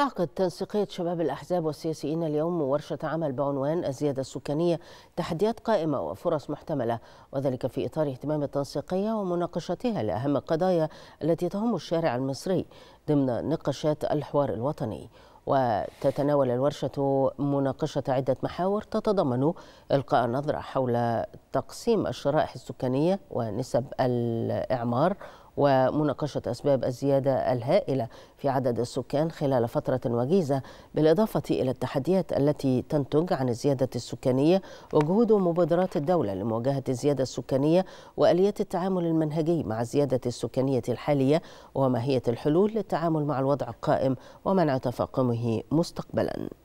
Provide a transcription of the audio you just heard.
تعقد تنسيقية شباب الأحزاب والسياسيين اليوم ورشة عمل بعنوان الزيادة السكانية تحديات قائمة وفرص محتملة وذلك في إطار اهتمام التنسيقية ومناقشتها لأهم القضايا التي تهم الشارع المصري ضمن نقاشات الحوار الوطني وتتناول الورشة مناقشة عدة محاور تتضمن إلقاء نظرة حول تقسيم الشرائح السكانية ونسب الإعمار ومناقشة أسباب الزيادة الهائلة في عدد السكان خلال فترة وجيزة بالإضافة إلى التحديات التي تنتج عن الزيادة السكانية وجهود ومبادرات الدولة لمواجهة الزيادة السكانية وآليات التعامل المنهجي مع الزيادة السكانية الحالية وما هي الحلول للتعامل مع الوضع القائم ومنع تفاقمه مستقبلاً